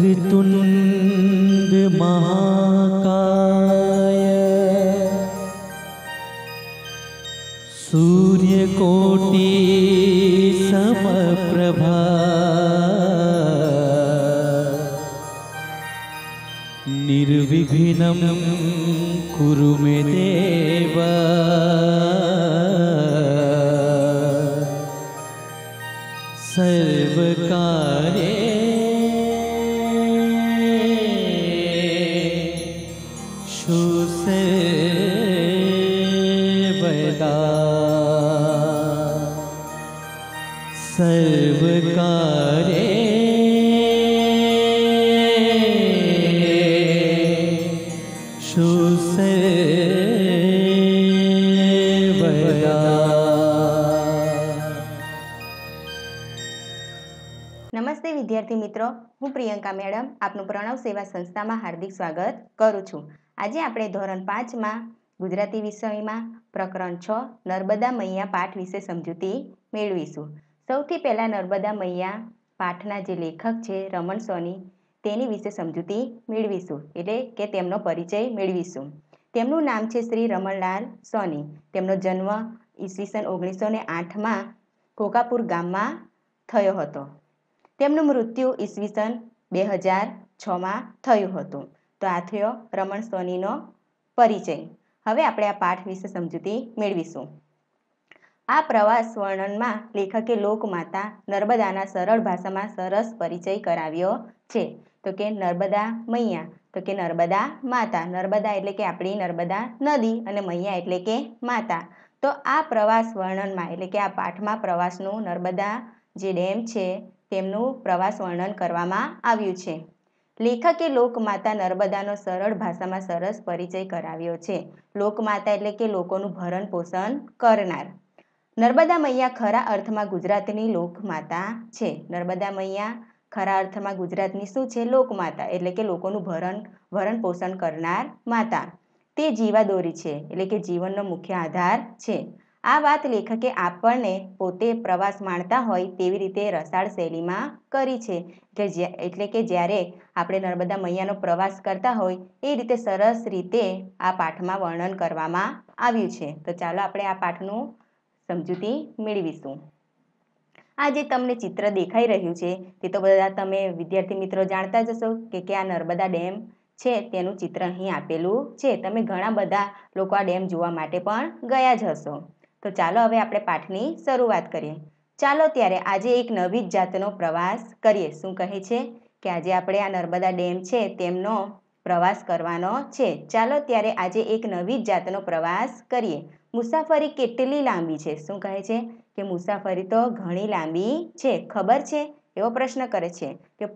ऋतु महाकाय सूर्यकोटि समप्रभा कुरु मे से वदा सर्वकारे शुसे નમસ્તે વિદ્યાર્થી મિત્રો હું પ્રિયંકા મેડમ આપનું પ્રણવ સેવા સંસ્થામાં હાર્દિક સ્વાગત કરું છું આજે આપણે ધોરણ પાંચમાં ગુજરાતી વિષયમાં પ્રકરણ છ નર્મદા મૈયા પાઠ વિશે સમજૂતી મેળવીશું સૌથી પહેલાં નર્મદા મૈયા પાઠના જે લેખક છે રમણ સોની તેની વિશે સમજૂતી મેળવીશું એટલે કે તેમનો પરિચય મેળવીશું તેમનું નામ છે શ્રી રમણલાલ સોની તેમનો જન્મ ઈસવીસન ઓગણીસો ને આઠમાં કોકાપુર ગામમાં થયો હતો તેમનું મૃત્યુ ઈસવીસન બે હજાર છમાં થયું હતું તો આ થયો રમણ સોનીનો પરિચય હવે આપણે આ પાઠ વિશે સમજૂતી મેળવીશું આ પ્રવાસ વર્ણનમાં લેખકે લોકમાતા નર્મદાના સરળ ભાષામાં સરસ પરિચય કરાવ્યો છે તો કે નર્મદા મૈયા તો કે નર્મદા માતા નર્મદા એટલે કે આપણી નર્મદા નદી અને મૈયા એટલે કે માતા તો આ પ્રવાસ વર્ણનમાં એટલે કે આ પાઠમાં પ્રવાસનું નર્મદા જે ડેમ છે તેમનું પ્રવાસ વર્ણન કરવામાં આવ્યું છે લેખકે લોકમાતા નર્મદાનો સરળ ભાષામાં સરસ પરિચય કરાવ્યો છે લોકમાતા એટલે કે લોકોનું ભરણ પોષણ કરનાર નર્મદા મૈયા ખરા અર્થમાં ગુજરાતની લોકમાતા છે નર્મદા મૈયા ખરા અર્થમાં ગુજરાતની શું છે લોકમાતા એટલે કે લોકોનું ભરણ ભરણ પોષણ કરનાર માતા તે જીવાદોરી છે એટલે કે જીવનનો મુખ્ય આધાર છે આ વાત લેખકે આપણને પોતે પ્રવાસ માણતા હોય તેવી રીતે રસાળ શૈલીમાં કરી છે કે એટલે કે જ્યારે આપણે નર્મદા મૈયાનો પ્રવાસ કરતા હોય એ રીતે સરસ રીતે આ પાઠમાં વર્ણન કરવામાં આવ્યું છે તો ચાલો આપણે આ પાઠનું સમજૂતી મેળવીશું આ જે તમને ચિત્ર દેખાઈ રહ્યું છે તે તો બધા તમે વિદ્યાર્થી મિત્રો જાણતા જ હશો કે કે આ નર્મદા ડેમ છે તેનું ચિત્ર અહીં આપેલું છે તમે ઘણા બધા લોકો આ ડેમ જોવા માટે પણ ગયા જ હશો તો ચાલો હવે આપણે પાઠની શરૂઆત કરીએ ચાલો ત્યારે આજે એક નવી જ જાતનો પ્રવાસ કરીએ શું કહે છે કે આજે આપણે આ નર્મદા ડેમ છે તેમનો પ્રવાસ કરવાનો છે ચાલો ત્યારે આજે એક નવી જ જાતનો પ્રવાસ કરીએ મુસાફરી કેટલી લાંબી છે શું કહે છે કે મુસાફરી તો ઘણી લાંબી છે ખબર છે એવો પ્રશ્ન કરે છે કે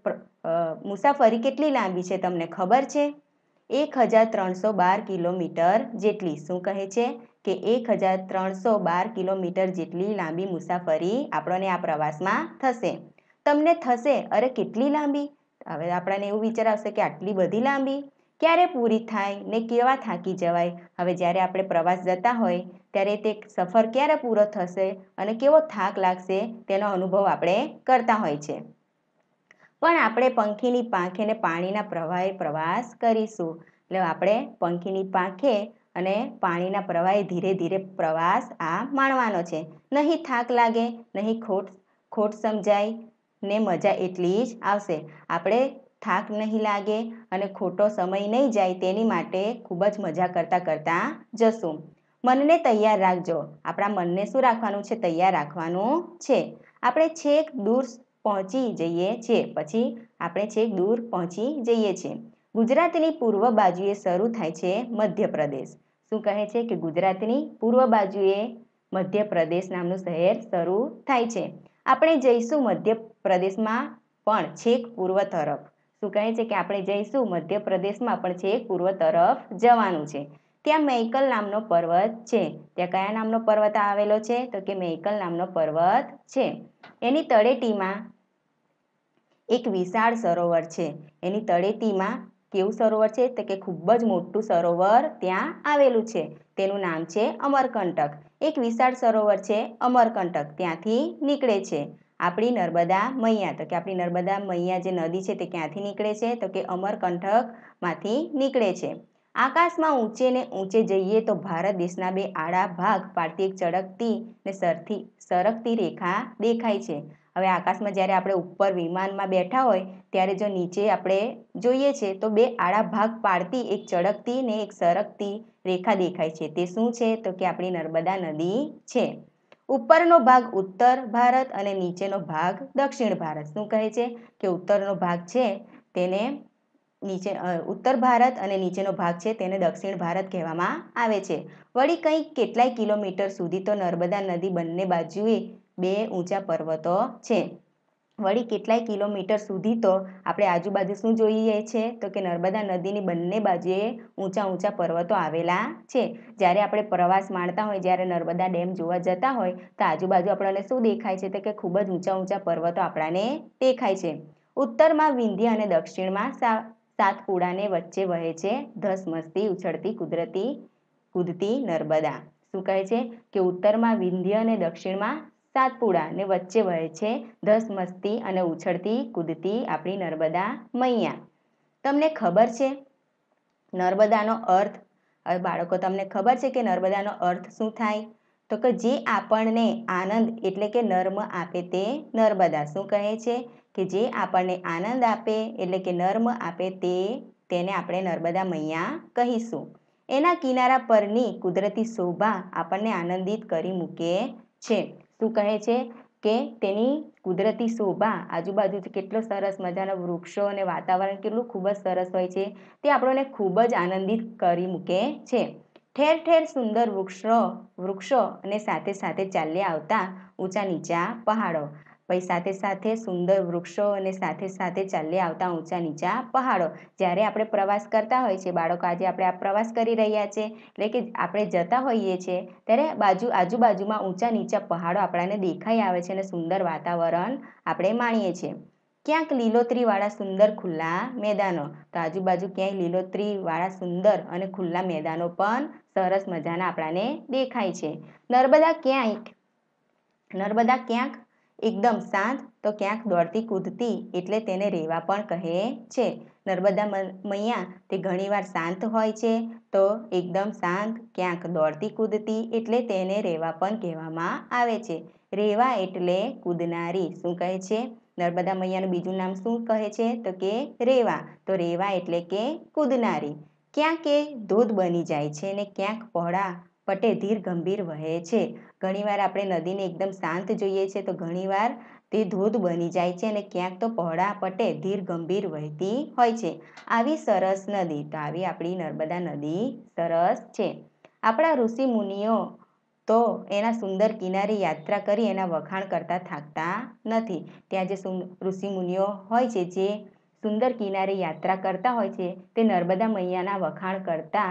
મુસાફરી કેટલી લાંબી છે તમને ખબર છે એક હજાર ત્રણસો બાર કિલોમીટર જેટલી શું કહે છે કે એક હજાર ત્રણસો બાર કિલોમીટર જેટલી લાંબી મુસાફરી આપણને આ પ્રવાસમાં થશે તમને થશે અરે કેટલી લાંબી હવે આપણને એવું વિચાર આવશે કે આટલી બધી લાંબી ક્યારે પૂરી થાય ને કેવા થાકી જવાય હવે જ્યારે આપણે પ્રવાસ જતા હોય ત્યારે તે સફર ક્યારે પૂરો થશે અને કેવો થાક લાગશે તેનો અનુભવ આપણે કરતા હોય છે પણ આપણે પંખીની પાંખેને પાણીના પ્રવાહે પ્રવાસ કરીશું એટલે આપણે પંખીની પાંખે અને પાણીના પ્રવાહે ધીરે ધીરે પ્રવાસ આ માણવાનો છે નહીં થાક લાગે નહીં ખોટ ખોટ સમજાય ને મજા એટલી જ આવશે આપણે થાક નહીં લાગે અને ખોટો સમય નહીં જાય તેની માટે ખૂબ જ મજા કરતાં કરતાં જશું મનને તૈયાર રાખજો આપણા મનને શું રાખવાનું છે તૈયાર રાખવાનું છે આપણે છેક દૂર પહોંચી જઈએ છીએ પછી આપણે છેક દૂર પહોંચી જઈએ છીએ ગુજરાતની પૂર્વ બાજુએ શરૂ થાય છે મધ્યપ્રદેશ શું કહે છે કે ગુજરાતની પૂર્વ બાજુએ મધ્યપ્રદેશ નામનું શહેર શરૂ થાય છે આપણે જઈશું મધ્યપ્રદેશમાં પણ છેક પૂર્વ તરફ શું કહે છે કે આપણે જઈશું મધ્યપ્રદેશમાં પણ છેક પૂર્વ તરફ જવાનું છે ત્યાં મૈકલ નામનો પર્વત છે ત્યાં કયા નામનો પર્વત આવેલો છે તો કે મૈકલ નામનો પર્વત છે એની તળેટીમાં એક વિશાળ સરોવર છે એની તળેટીમાં કેવું સરોવર છે તો કે ખૂબ જ મોટું સરોવર ત્યાં આવેલું છે તેનું નામ છે અમરકંટક એક વિશાળ સરોવર છે અમરકંટક ત્યાંથી નીકળે છે આપણી નર્મદા મૈયા તો કે આપણી નર્મદા મૈયા જે નદી છે તે ક્યાંથી નીકળે છે તો કે અમરકંટકમાંથી નીકળે છે આકાશમાં ઊંચે ને ઊંચે જઈએ તો ભારત દેશના બે આડા ભાગ પાડતી એક ચળકતી ને સરથી સરકતી રેખા દેખાય છે હવે આકાશમાં જ્યારે આપણે ઉપર વિમાનમાં બેઠા હોય ત્યારે જો નીચે આપણે જોઈએ છે તો બે આડા ભાગ પાડતી એક ચળકતી ને એક સરકતી રેખા દેખાય છે તે શું છે તો કે આપણી નર્મદા નદી છે ઉપરનો ભાગ ઉત્તર ભારત અને નીચેનો ભાગ દક્ષિણ ભારત શું કહે છે કે ઉત્તરનો ભાગ છે તેને નીચે ઉત્તર ભારત અને નીચેનો ભાગ છે તેને દક્ષિણ ભારત કહેવામાં આવે છે વળી કંઈક કેટલાય કિલોમીટર સુધી તો નર્મદા નદી બંને બાજુએ બે ઊંચા પર્વતો છે વળી કેટલાય કિલોમીટર સુધી તો આપણે આજુબાજુ શું જોઈએ છે તો કે નર્મદા નદીની બંને બાજુએ ઊંચા ઊંચા પર્વતો આવેલા છે જ્યારે આપણે પ્રવાસ માણતા હોય જ્યારે નર્મદા ડેમ જોવા જતા હોય તો આજુબાજુ આપણને શું દેખાય છે તો કે ખૂબ જ ઊંચા ઊંચા પર્વતો આપણાને દેખાય છે ઉત્તરમાં વિંધ્ય અને દક્ષિણમાં સાતપુડાને વચ્ચે વહે છે ધસમસતી ઉછળતી કુદરતી કૂદતી નર્મદા શું કહે છે કે ઉત્તરમાં વિંધ્ય અને દક્ષિણમાં સાતપુડા ને વચ્ચે વહે છે ધસમસતી અને ઉછળતી કૂદતી આપણી નર્મદા મૈયા તમને ખબર છે નર્મદાનો અર્થ બાળકો તમને ખબર છે કે નર્મદાનો અર્થ શું થાય તો કે જે આપણને આનંદ એટલે કે નર્મ આપે તે નર્મદા શું કહે છે કે જે આપણને આનંદ આપે એટલે કે નર્મ આપે તે તેને આપણે નર્મદા મૈયા કહીશું એના કિનારા પરની કુદરતી શોભા આપણને આનંદિત કરી મૂકે છે શું કહે છે કે તેની કુદરતી શોભા આજુબાજુ કેટલો સરસ મજાના વૃક્ષો અને વાતાવરણ કેટલું ખૂબ જ સરસ હોય છે તે આપણને ખૂબ જ આનંદિત કરી મૂકે છે ઠેર ઠેર સુંદર વૃક્ષો વૃક્ષો અને સાથે સાથે ચાલ્યા આવતા ઊંચા નીચા પહાડો પછી સાથે સાથે સુંદર વૃક્ષો અને સાથે સાથે ચાલ્યા આવતા ઊંચા નીચા પહાડો જ્યારે આપણે પ્રવાસ કરતા હોઈએ છીએ બાળકો આજે આપણે આ પ્રવાસ કરી રહ્યા છે એટલે કે આપણે જતા હોઈએ છીએ ત્યારે બાજુ આજુબાજુમાં ઊંચા નીચા પહાડો આપણને દેખાઈ આવે છે અને સુંદર વાતાવરણ આપણે માણીએ છીએ ક્યાંક લીલોતરીવાળા સુંદર ખુલ્લા મેદાનો તો આજુબાજુ ક્યાંય લીલોતરીવાળા સુંદર અને ખુલ્લા મેદાનો પણ સરસ મજાના આપણાને દેખાય છે નર્મદા ક્યાંક નર્મદા ક્યાંક એકદમ શાંત તો ક્યાંક દોડતી કૂદતી એટલે તેને રેવા પણ કહે છે નર્મદા મૈયા તે ઘણીવાર શાંત હોય છે તો એકદમ શાંત ક્યાંક દોડતી કૂદતી એટલે તેને રેવા પણ કહેવામાં આવે છે રેવા એટલે કૂદનારી શું કહે છે નર્મદા મૈયાનું બીજું નામ શું કહે છે તો કે રેવા તો રેવા એટલે કે કૂદનારી ક્યાંક એ ધોધ બની જાય છે ને ક્યાંક પહોળા પટે ધીર ગંભીર વહે છે ઘણીવાર આપણે નદીને એકદમ શાંત જોઈએ છે તો ઘણીવાર તે ધોધ બની જાય છે અને ક્યાંક તો પહોળા પટે ધીર ગંભીર વહેતી હોય છે આવી સરસ નદી તો આવી આપણી નર્મદા નદી સરસ છે આપણા ઋષિ મુનિઓ તો એના સુંદર કિનારે યાત્રા કરી એના વખાણ કરતાં થાકતા નથી ત્યાં જે ઋષિ મુનિઓ હોય છે જે સુંદર કિનારે યાત્રા કરતા હોય છે તે નર્મદા મૈયાના વખાણ કરતા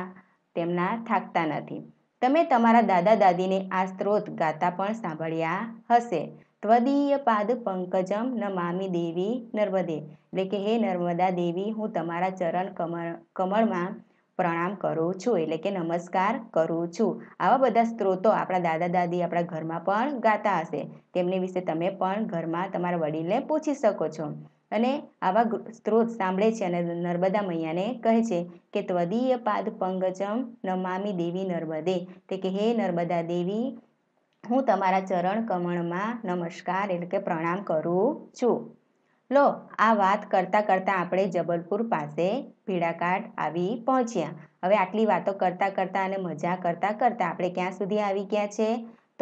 તેમના થાકતા નથી તમે તમારા દાદા દાદીને આ સ્ત્રોત ગાતા પણ સાંભળ્યા હશે ત્વદીય પાદ પંકજમ મામી દેવી નર્મદે એટલે કે હે નર્મદા દેવી હું તમારા ચરણ કમળ કમળમાં પ્રણામ કરું છું એટલે કે નમસ્કાર કરું છું આવા બધા સ્ત્રોતો આપણા દાદા દાદી આપણા ઘરમાં પણ ગાતા હશે તેમની વિશે તમે પણ ઘરમાં તમારા વડીલને પૂછી શકો છો અને આવા સ્ત્રોત સાંભળે છે અને નર્મદા મૈયાને કહે છે કે ત્વદીય પાદ પંગજમ નમામી દેવી નર્મદે તે કે હે નર્મદા દેવી હું તમારા ચરણ કમળમાં નમસ્કાર એટલે કે પ્રણામ કરું છું લો આ વાત કરતાં કરતાં આપણે જબલપુર પાસે ભીડાકાટ આવી પહોંચ્યા હવે આટલી વાતો કરતાં કરતાં અને મજા કરતાં કરતાં આપણે ક્યાં સુધી આવી ગયા છે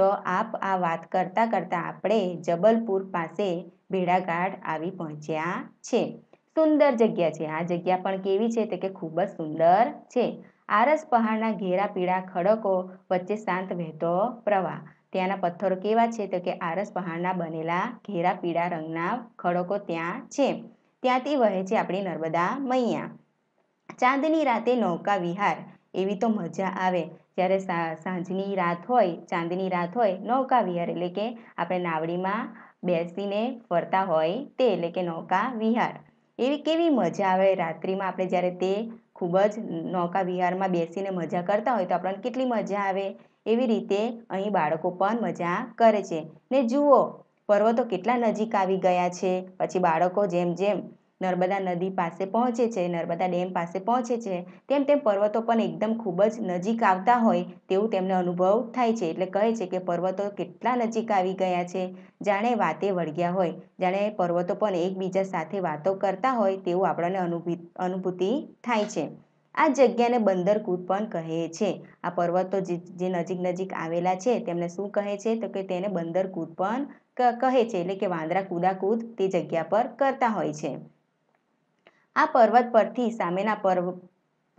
તો આપ આ વાત કરતાં કરતાં આપણે જબલપુર પાસે ભીડાઘાટ આવી પહોંચ્યા છે સુંદર જગ્યા છે આ જગ્યા પણ કેવી છે તો કે ખૂબ જ સુંદર છે આરસ પહાડના ઘેરા પીળા ખડકો વચ્ચે શાંત વહેતો પ્રવાહ ત્યાંના પથ્થરો કેવા છે તો કે આરસ પહાડના બનેલા ઘેરા પીળા રંગના ખડકો ત્યાં છે ત્યાંથી વહે છે આપણી નર્મદા મૈયા ચાંદની રાતે નૌકા વિહાર એવી તો મજા આવે જ્યારે સાંજની રાત હોય ચાંદની રાત હોય નૌકા વિહાર એટલે કે આપણે નાવડીમાં બેસીને ફરતા હોય તે એટલે કે નૌકા વિહાર એવી કેવી મજા આવે રાત્રિમાં આપણે જ્યારે તે ખૂબ જ નૌકા વિહારમાં બેસીને મજા કરતા હોય તો આપણને કેટલી મજા આવે એવી રીતે અહીં બાળકો પણ મજા કરે છે ને જુઓ પર્વતો કેટલા નજીક આવી ગયા છે પછી બાળકો જેમ જેમ નર્મદા નદી પાસે પહોંચે છે નર્મદા ડેમ પાસે પહોંચે છે તેમ તેમ પર્વતો પણ એકદમ ખૂબ જ નજીક આવતા હોય તેવું તેમને અનુભવ થાય છે એટલે કહે છે કે પર્વતો કેટલા નજીક આવી ગયા છે જાણે વાતે વળગ્યા હોય જાણે પર્વતો પણ એકબીજા સાથે વાતો કરતા હોય તેવું આપણને અનુભૂતિ થાય છે આ જગ્યાને બંદરકૂટ પણ કહે છે આ પર્વતો જે નજીક નજીક આવેલા છે તેમને શું કહે છે તો કે તેને બંદરકૂટ પણ કહે છે એટલે કે વાંદરા કૂદાકૂદ તે જગ્યા પર કરતા હોય છે આ પર્વત પરથી સામેના પર્વ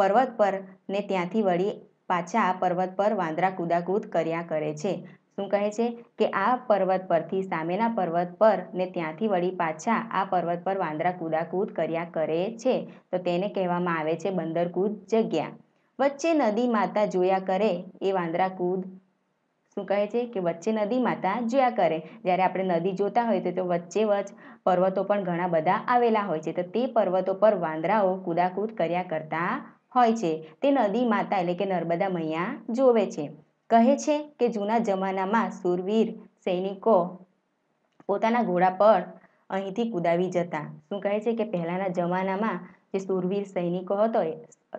પર્વત પર ને ત્યાંથી વળી પાછા આ પર્વત પર વાંદરા કૂદાકૂદ કર્યા કરે છે શું કહે છે કે આ પર્વત પરથી સામેના પર્વત પર ને ત્યાંથી વળી પાછા આ પર્વત પર વાંદરા કૂદાકૂદ કર્યા કરે છે તો તેને કહેવામાં આવે છે બંદરકૂદ જગ્યા વચ્ચે નદી માતા જોયા કરે એ વાંદરા કૂદ શું કહે છે કે વચ્ચે નદી માતા જોયા કરે જ્યારે આપણે નદી જોતા હોય તો વચ્ચે વચ પર્વતો પણ ઘણા બધા આવેલા હોય છે તો તે પર્વતો પર વાંદરાઓ કૂદાકૂદ કર્યા કરતા હોય છે તે નદી માતા એટલે કે નર્મદા મૈયા જોવે છે કહે છે કે જૂના જમાનામાં સુરવીર સૈનિકો પોતાના ઘોડા પર અહીંથી કુદાવી જતા શું કહે છે કે પહેલાંના જમાનામાં જે સુરવીર સૈનિકો હતો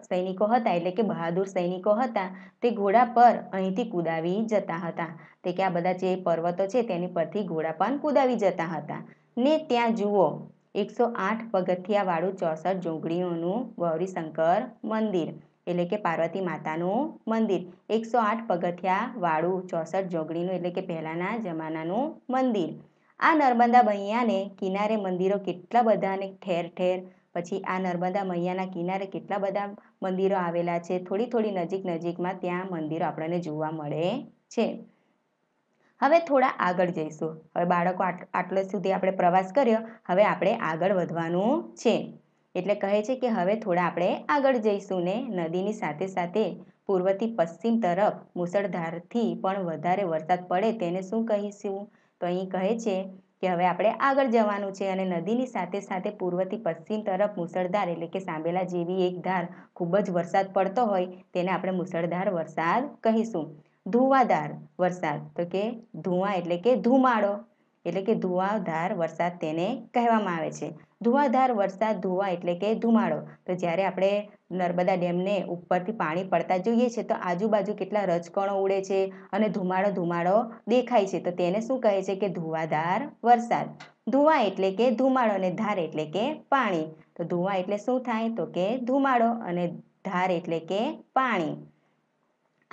સૈનિકો હતા એટલે કે બહાદુર સૈનિકો હતા તે ઘોડા પર અહીંથી કૂદાવી જતા હતા તે કે આ બધા જે પર્વતો છે તેની પરથી ઘોડા પણ કુદાવી જતા હતા ને ત્યાં જુઓ એકસો આઠ પગથિયાવાળું ચોસઠ જોગડીઓનું ગૌરીશંકર મંદિર એટલે કે પાર્વતી માતાનું મંદિર એકસો આઠ પગથિયાવાળું ચોસઠ જોગડીનું એટલે કે પહેલાંના જમાનાનું મંદિર આ નર્મદા મૈયાને કિનારે મંદિરો કેટલા બધાને ઠેર ઠેર પછી આ નર્મદા મૈયાના કિનારે કેટલા બધા મંદિરો આવેલા છે થોડી થોડી નજીક નજીકમાં ત્યાં મંદિરો આપણને જોવા મળે છે હવે થોડા આગળ જઈશું હવે બાળકો આટલે સુધી આપણે પ્રવાસ કર્યો હવે આપણે આગળ વધવાનું છે એટલે કહે છે કે હવે થોડા આપણે આગળ જઈશું ને નદીની સાથે સાથે પૂર્વથી પશ્ચિમ તરફ મુસળધારથી પણ વધારે વરસાદ પડે તેને શું કહીશું તો અહીં કહે છે કે હવે આપણે આગળ જવાનું છે અને નદીની સાથે સાથે પૂર્વથી પશ્ચિમ તરફ મુસળધાર એટલે કે સાંભેલા જેવી એક ધાર ખૂબ જ વરસાદ પડતો હોય તેને આપણે મુસળધાર વરસાદ કહીશું ધુવાધાર વરસાદ તો કે ધુવા એટલે કે ધુમાડો એટલે કે ધુવાધાર વરસાદ તેને કહેવામાં આવે છે ધુવાધાર વરસાદ ધુવા એટલે કે ધુમાડો તો જ્યારે આપણે નર્મદા ડેમને ઉપરથી પાણી પડતા જોઈએ છે તો આજુબાજુ કેટલા રજકણો ઉડે છે અને ધુમાડો ધુમાડો દેખાય છે તો તેને શું કહે છે કે ધુવાધાર વરસાદ ધુવા એટલે કે ધુમાડો અને ધાર એટલે કે પાણી તો ધુવા એટલે શું થાય તો કે ધુમાડો અને ધાર એટલે કે પાણી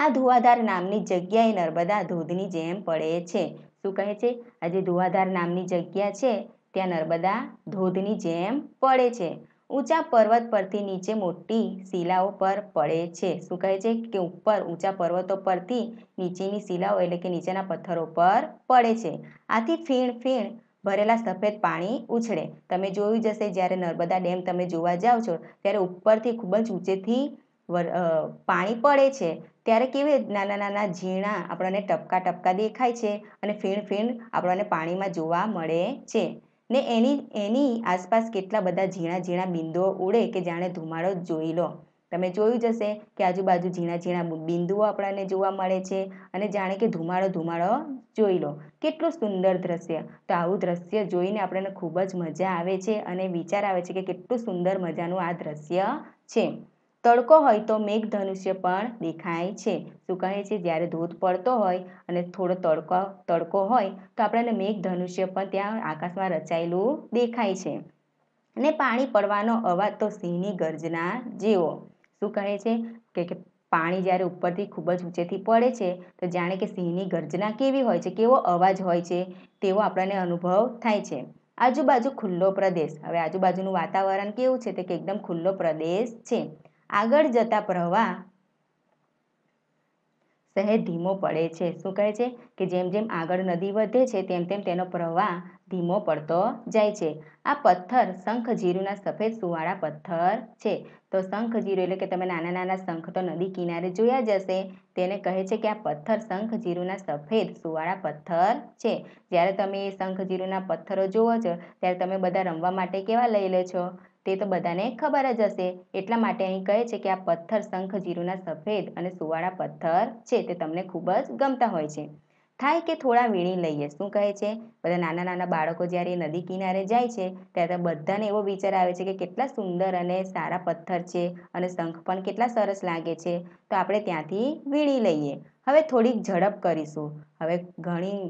આ ધુવાધાર નામની જગ્યાએ નર્મદા ધોધની જેમ પડે છે શું કહે છે આ જે ધુવાધાર નામની જગ્યા છે ત્યાં નર્મદા ધોધની જેમ પડે છે ઊંચા પર્વત પરથી નીચે મોટી શિલાઓ પર પડે છે શું કહે છે કે ઉપર ઊંચા પર્વતો પરથી નીચેની શિલાઓ એટલે કે નીચેના પથ્થરો પર પડે છે આથી ફીણ ફીણ ભરેલા સફેદ પાણી ઉછળે તમે જોયું જશે જ્યારે નર્મદા ડેમ તમે જોવા જાઓ છો ત્યારે ઉપરથી ખૂબ જ ઊંચેથી પાણી પડે છે ત્યારે કેવી નાના નાના ઝીણા આપણને ટપકા ટપકા દેખાય છે અને ફીણ ફીણ આપણને પાણીમાં જોવા મળે છે ને એની એની આસપાસ કેટલા બધા ઝીણા ઝીણા બિંદુઓ ઉડે કે જાણે ધુમાડો જોઈ લો તમે જોયું જ હશે કે આજુબાજુ ઝીણા ઝીણા બિંદુઓ આપણને જોવા મળે છે અને જાણે કે ધુમાડો ધુમાડો જોઈ લો કેટલું સુંદર દ્રશ્ય તો આવું દ્રશ્ય જોઈને આપણને ખૂબ જ મજા આવે છે અને વિચાર આવે છે કે કેટલું સુંદર મજાનું આ દ્રશ્ય છે તડકો હોય તો મેઘ ધનુષ્ય પણ દેખાય છે શું કહે છે જ્યારે ધોધ પડતો હોય અને થોડો તડકો તડકો હોય તો આપણને મેઘ મેઘધનુષ્ય પણ ત્યાં આકાશમાં રચાયેલું દેખાય છે અને પાણી પડવાનો અવાજ તો સિંહની ગર્જના જેવો શું કહે છે કે પાણી જ્યારે ઉપરથી ખૂબ જ ઊંચેથી પડે છે તો જાણે કે સિંહની ગર્જના કેવી હોય છે કેવો અવાજ હોય છે તેવો આપણને અનુભવ થાય છે આજુબાજુ ખુલ્લો પ્રદેશ હવે આજુબાજુનું વાતાવરણ કેવું છે તે કે એકદમ ખુલ્લો પ્રદેશ છે આગળ જતા પ્રવાહ સહેજ ધીમો પડે છે શું કહે છે કે જેમ જેમ આગળ નદી વધે છે તેમ તેમ તેનો પ્રવાહ ધીમો પડતો જાય છે આ પથ્થર શંખજીરુના સફેદ સુવાળા પથ્થર છે તો શંખજીરુ એટલે કે તમે નાના નાના શંખ તો નદી કિનારે જોયા જશે તેને કહે છે કે આ પથ્થર શંખ જીરુના સફેદ સુવાળા પથ્થર છે જ્યારે તમે એ શંખજીરુના પથ્થરો જુઓ છો ત્યારે તમે બધા રમવા માટે કેવા લઈ લો છો તે તો બધાને ખબર જ હશે એટલા માટે અહીં કહે છે કે આ પથ્થર શંખ જીરુના સફેદ અને સુવાળા પથ્થર છે તે તમને ખૂબ જ ગમતા હોય છે થાય કે થોડા વીણી લઈએ શું કહે છે બધા નાના નાના બાળકો જ્યારે નદી કિનારે જાય છે ત્યારે બધાને એવો વિચાર આવે છે કે કેટલા સુંદર અને સારા પથ્થર છે અને શંખ પણ કેટલા સરસ લાગે છે તો આપણે ત્યાંથી વીણી લઈએ હવે થોડીક ઝડપ કરીશું હવે ઘણી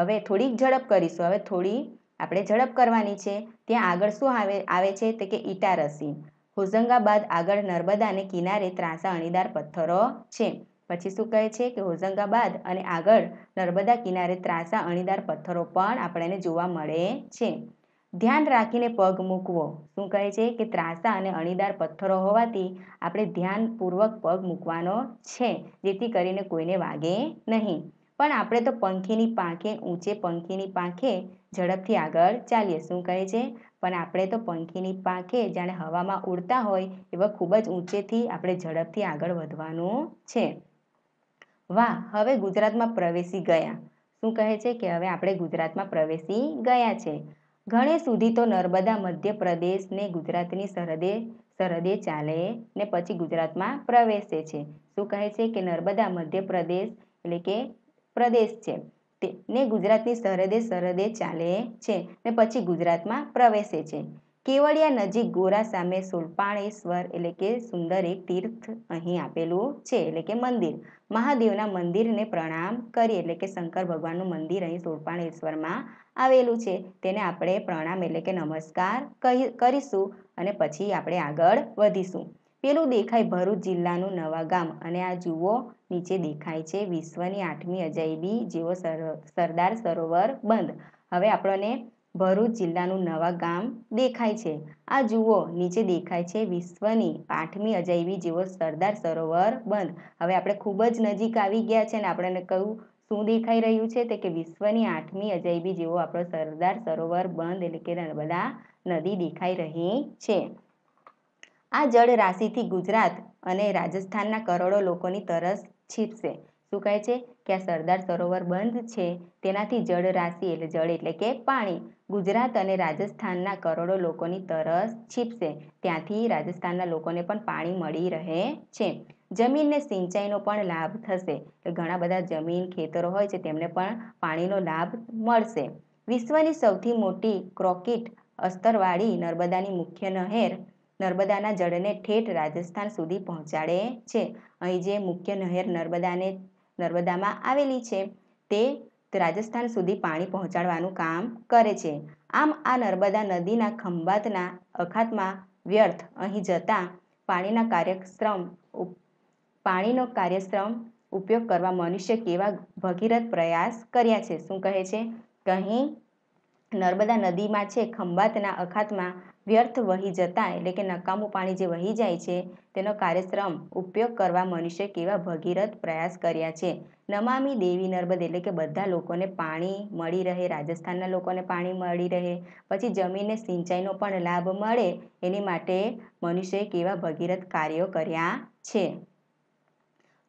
હવે થોડીક ઝડપ કરીશું હવે થોડી આપણે ઝડપ કરવાની છે ત્યાં આગળ શું આવે આવે છે તે કે ઇટારસી હોશંગાબાદ આગળ નર્મદા અને કિનારે ત્રાસા અણીદાર પથ્થરો છે પછી શું કહે છે કે હોશંગાબાદ અને આગળ નર્મદા કિનારે ત્રાસા અણીદાર પથ્થરો પણ આપણને જોવા મળે છે ધ્યાન રાખીને પગ મૂકવો શું કહે છે કે ત્રાસા અને અણીદાર પથ્થરો હોવાથી આપણે ધ્યાનપૂર્વક પગ મૂકવાનો છે જેથી કરીને કોઈને વાગે નહીં પણ આપણે તો પંખીની પાંખે ઊંચે પંખીની પાંખે ઝડપથી આગળ ચાલીએ શું કહે છે પણ આપણે તો પંખીની પાંખે જાણે હવામાં ઉડતા હોય એવા ખૂબ જ ઊંચેથી આપણે ઝડપથી આગળ વધવાનું છે વાહ હવે ગુજરાતમાં પ્રવેશી ગયા શું કહે છે કે હવે આપણે ગુજરાતમાં પ્રવેશી ગયા છે ઘણે સુધી તો નર્મદા મધ્યપ્રદેશ ને ગુજરાતની સરહદે સરહદે ચાલે ને પછી ગુજરાતમાં પ્રવેશે છે શું કહે છે કે નર્મદા મધ્યપ્રદેશ એટલે કે પ્રદેશ છે ને ગુજરાતની સરહદે સરહદે ચાલે છે ને પછી ગુજરાતમાં પ્રવેશે છે કેવડિયા નજીક ગોરા સામે સુલપાણેશ્વર એટલે કે સુંદર એક તીર્થ અહીં આપેલું છે એટલે કે મંદિર મહાદેવના મંદિરને પ્રણામ કરી એટલે કે શંકર ભગવાનનું મંદિર અહીં સુલપાણેશ્વરમાં આવેલું છે તેને આપણે પ્રણામ એટલે કે નમસ્કાર કરીશું અને પછી આપણે આગળ વધીશું પેલું દેખાય ભરૂચ જિલ્લાનું નવા ગામ અને આ જુઓ નીચે દેખાય છે વિશ્વની આઠમી અજાયબી જેવો સરદાર સરોવર બંધ હવે આપણને ભરૂચ જિલ્લાનું ગામ દેખાય છે આ જુઓ નીચે દેખાય છે વિશ્વની આઠમી અજાયબી જેવો સરદાર સરોવર બંધ હવે આપણે ખૂબ જ નજીક આવી ગયા છે અને આપણને કહ્યું શું દેખાઈ રહ્યું છે તે કે વિશ્વની આઠમી અજાયબી જેવો આપણો સરદાર સરોવર બંધ એટલે કે નર્મદા નદી દેખાઈ રહી છે આ જળ રાશિથી ગુજરાત અને રાજસ્થાનના કરોડો લોકોની તરસ છીપશે શું કહે છે કે આ સરદાર સરોવર બંધ છે તેનાથી જળ રાશિ એટલે જળ એટલે કે પાણી ગુજરાત અને રાજસ્થાનના કરોડો લોકોની તરસ છીપશે ત્યાંથી રાજસ્થાનના લોકોને પણ પાણી મળી રહે છે જમીનને સિંચાઈનો પણ લાભ થશે ઘણા બધા જમીન ખેતરો હોય છે તેમને પણ પાણીનો લાભ મળશે વિશ્વની સૌથી મોટી ક્રોકિટ અસ્તરવાળી નર્મદાની મુખ્ય નહેર નર્મદાના જળને ઠેઠ રાજસ્થાન સુધી પહોંચાડે છે અહીં જે મુખ્ય નહેર નર્મદાને નર્મદામાં આવેલી છે તે રાજસ્થાન સુધી પાણી પહોંચાડવાનું કામ કરે છે આમ આ નર્મદા નદીના ખંભાતના અખાતમાં વ્યર્થ અહીં જતા પાણીના કાર્યક્રમ પાણીનો કાર્યક્રમ ઉપયોગ કરવા મનુષ્ય કેવા ભગીરથ પ્રયાસ કર્યા છે શું કહે છે કહી નર્મદા નદીમાં છે ખંભાતના અખાતમાં વ્યર્થ વહી જતાં એટલે કે નકામું પાણી જે વહી જાય છે તેનો કાર્યશ્રમ ઉપયોગ કરવા મનુષ્ય કેવા ભગીરથ પ્રયાસ કર્યા છે નમામી દેવી નર્મદ એટલે કે બધા લોકોને પાણી મળી રહે રાજસ્થાનના લોકોને પાણી મળી રહે પછી જમીનને સિંચાઈનો પણ લાભ મળે એની માટે મનુષ્યએ કેવા ભગીરથ કાર્યો કર્યા છે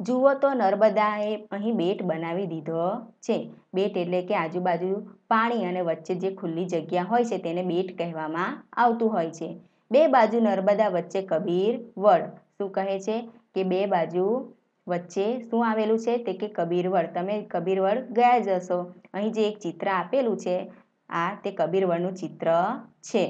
જુઓ તો નર્મદાએ અહીં બેટ બનાવી દીધો છે બેટ એટલે કે આજુબાજુ પાણી અને વચ્ચે જે ખુલ્લી જગ્યા હોય છે તેને બેટ કહેવામાં આવતું હોય છે બે બાજુ નર્મદા વચ્ચે કબીર વડ શું કહે છે કે બે બાજુ વચ્ચે શું આવેલું છે તે કે કબીરવડ તમે કબીરવડ ગયા જશો અહીં જે એક ચિત્ર આપેલું છે આ તે કબીરવડનું ચિત્ર છે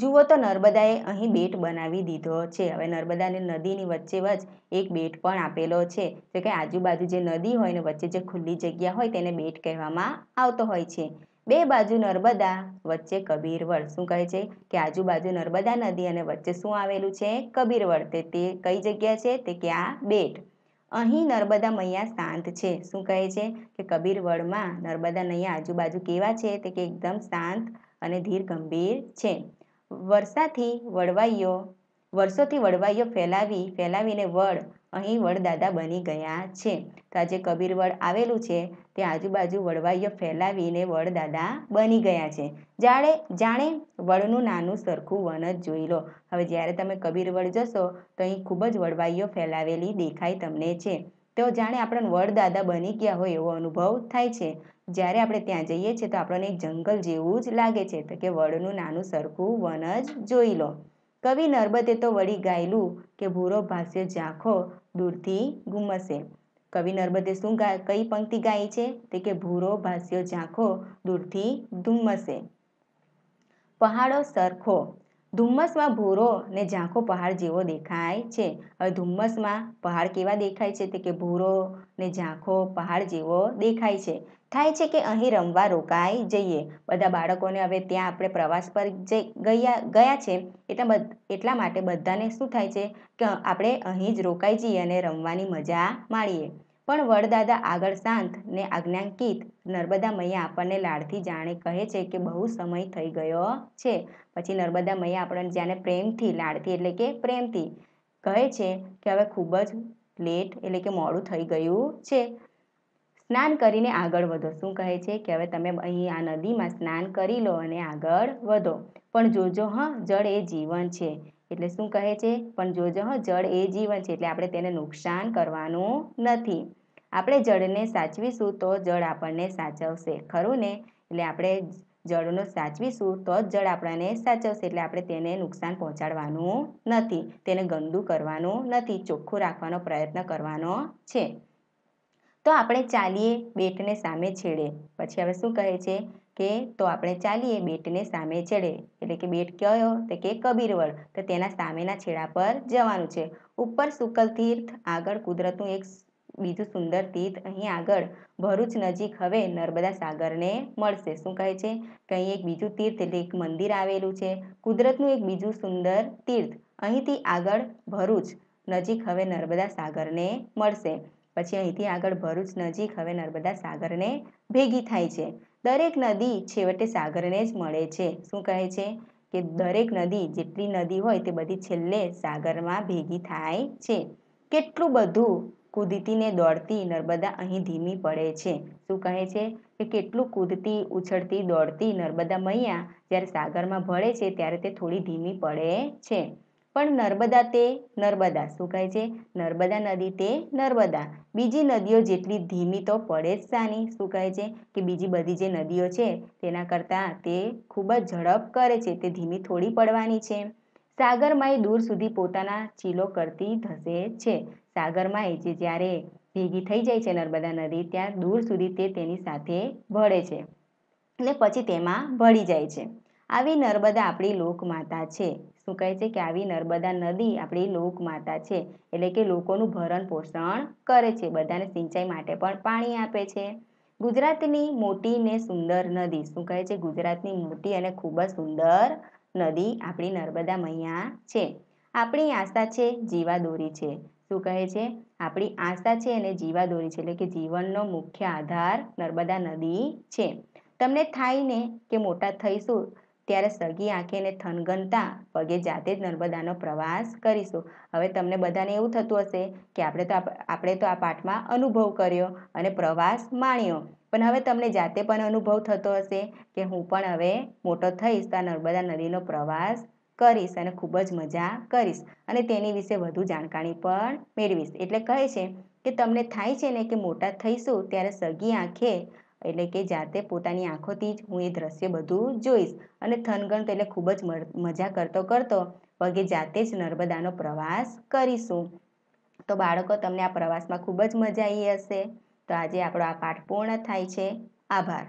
જુઓ તો નર્મદાએ અહીં બેટ બનાવી દીધો છે હવે નર્મદાને નદીની વચ્ચે વચ એક બેટ પણ આપેલો છે તો કે આજુબાજુ જે નદી હોય ને વચ્ચે જે ખુલ્લી જગ્યા હોય તેને બેટ કહેવામાં આવતો હોય છે બે બાજુ નર્મદા વચ્ચે કબીરવડ શું કહે છે કે આજુબાજુ નર્મદા નદી અને વચ્ચે શું આવેલું છે કબીરવડ તે તે કઈ જગ્યા છે તે કે આ બેટ અહીં નર્મદા મૈયા શાંત છે શું કહે છે કે કબીરવડમાં નર્મદા નૈયા આજુબાજુ કેવા છે તે કે એકદમ શાંત અને ધીર ગંભીર છે વર્ષાથી વડવાઈઓ વર્ષોથી વડવાઈઓ ફેલાવી ફેલાવીને વડ અહીં વડદાદા બની ગયા છે તો આજે કબીર વડ આવેલું છે તે આજુબાજુ વડવાઈઓ ફેલાવીને વડદાદા બની ગયા છે જાણે જાણે વડનું નાનું સરખું વન જ જોઈ લો હવે જ્યારે તમે કબીર વડ જશો તો અહીં ખૂબ જ વડવાઈઓ ફેલાવેલી દેખાય તમને છે તો જાણે આપણને વડદાદા બની ગયા હોય એવો અનુભવ થાય છે જ્યારે આપણે ત્યાં જઈએ છીએ તો આપણને એક જંગલ જેવું જ લાગે છે તો કે વડનું નાનું સરખું વન જ જોઈ લો કવિ નર્મદે તો વળી ગાયેલું કે ભૂરો ભાષ્ય ઝાંખો દૂરથી ગુમસે કવિ નર્મદે શું કઈ પંક્તિ ગાય છે તે કે ભૂરો ભાષ્ય ઝાંખો દૂરથી ધુમ્મસે પહાડો સરખો ધુમ્મસમાં ભૂરો ને ઝાંખો પહાડ જેવો દેખાય છે હવે ધુમ્મસમાં પહાડ કેવા દેખાય છે તે કે ભૂરો ને ઝાંખો પહાડ જેવો દેખાય છે થાય છે કે અહીં રમવા રોકાઈ જઈએ બધા બાળકોને હવે ત્યાં આપણે પ્રવાસ પર જઈ ગયા ગયા છે એટલા એટલા માટે બધાને શું થાય છે કે આપણે અહીં જ રોકાઈ જઈએ અને રમવાની મજા માણીએ પણ વડદાદા આગળ શાંત ને આજ્ઞાંકિત નર્મદા મૈયા આપણને લાડથી જાણે કહે છે કે બહુ સમય થઈ ગયો છે પછી નર્મદા મૈયા આપણને જાણે પ્રેમથી લાડથી એટલે કે પ્રેમથી કહે છે કે હવે ખૂબ જ લેટ એટલે કે મોડું થઈ ગયું છે સ્નાન કરીને આગળ વધો શું કહે છે કે હવે તમે અહીં આ નદીમાં સ્નાન કરી લો અને આગળ વધો પણ જોજો હા જળ એ જીવન છે એટલે શું કહે છે પણ જોજો હા જળ એ જીવન છે એટલે આપણે તેને નુકસાન કરવાનું નથી આપણે જળને સાચવીશું તો જળ આપણને સાચવશે ખરું ને એટલે આપણે જળનો સાચવીશું તો જ જળ આપણને સાચવશે એટલે આપણે તેને નુકસાન પહોંચાડવાનું નથી તેને ગંદુ કરવાનું નથી ચોખ્ખું રાખવાનો પ્રયત્ન કરવાનો છે તો આપણે ચાલીએ બેટને સામે છેડે પછી હવે શું કહે છે કે તો આપણે ચાલીએ બેટને સામે છેડે એટલે કે બેટ કયો તો કે કબીરવળ તો તેના સામેના છેડા પર જવાનું છે ઉપર શુકલ તીર્થ આગળ કુદરતનું એક બીજું સુંદર તીર્થ અહીં આગળ ભરૂચ નજીક હવે નર્મદા સાગરને મળશે શું કહે છે કે અહીં એક બીજું તીર્થ એટલે એક મંદિર આવેલું છે કુદરતનું એક બીજું સુંદર તીર્થ અહીંથી આગળ ભરૂચ નજીક હવે નર્મદા સાગરને મળશે પછી અહીંથી આગળ ભરૂચ નજીક હવે નર્મદા સાગરને ભેગી થાય છે દરેક નદી છેવટે સાગરને જ મળે છે શું કહે છે કે દરેક નદી જેટલી નદી હોય તે બધી છેલ્લે સાગરમાં ભેગી થાય છે કેટલું બધું કૂદતીને દોડતી નર્મદા અહીં ધીમી પડે છે શું કહે છે કે કેટલું કૂદતી ઉછળતી દોડતી નર્મદા મૈયા જ્યારે સાગરમાં ભળે છે ત્યારે તે થોડી ધીમી પડે છે પણ નર્મદા તે નર્મદા શું કહે છે નર્મદા નદી તે નર્મદા બીજી નદીઓ જેટલી ધીમી તો પડે જ સાની શું કહે છે કે બીજી બધી જે નદીઓ છે તેના કરતાં તે ખૂબ જ ઝડપ કરે છે તે ધીમી થોડી પડવાની છે સાગરમાય દૂર સુધી પોતાના ચીલો કરતી ધસે છે સાગરમાય જે જ્યારે ભેગી થઈ જાય છે નર્મદા નદી ત્યાં દૂર સુધી તે તેની સાથે ભળે છે અને પછી તેમાં ભળી જાય છે આવી નર્મદા આપણી લોકમાતા છે શું કહે છે કે આવી નર્મદા નદી આપણી લોકમાતા છે એટલે કે લોકોનું ભરણ પોષણ કરે છે બધાને સિંચાઈ માટે પણ પાણી આપે છે ગુજરાતની મોટી ને સુંદર નદી શું કહે છે ગુજરાતની મોટી અને ખૂબ જ સુંદર નદી આપણી નર્મદા મૈયા છે આપણી આસ્થા છે જીવાદોરી છે શું કહે છે આપણી આસ્થા છે અને જીવાદોરી છે એટલે કે જીવનનો મુખ્ય આધાર નર્મદા નદી છે તમને થાય ને કે મોટા થઈશું ત્યારે સગી આંખે ને થનગનતા પગે જાતે જ નર્મદાનો પ્રવાસ કરીશું હવે તમને બધાને એવું થતું હશે કે આપણે તો આપણે તો આ પાઠમાં અનુભવ કર્યો અને પ્રવાસ માણ્યો પણ હવે તમને જાતે પણ અનુભવ થતો હશે કે હું પણ હવે મોટો થઈશ તો આ નર્મદા નદીનો પ્રવાસ કરીશ અને ખૂબ જ મજા કરીશ અને તેની વિશે વધુ જાણકારી પણ મેળવીશ એટલે કહે છે કે તમને થાય છે ને કે મોટા થઈશું ત્યારે સગી આંખે એટલે કે જાતે પોતાની આંખોથી જ હું એ દ્રશ્ય બધું જોઈશ અને થનગણ એટલે ખૂબ જ મજા કરતો કરતો પગે જાતે જ નર્મદાનો પ્રવાસ કરીશું તો બાળકો તમને આ પ્રવાસમાં ખૂબ જ મજા આવી હશે તો આજે આપણો આ પાઠ પૂર્ણ થાય છે આભાર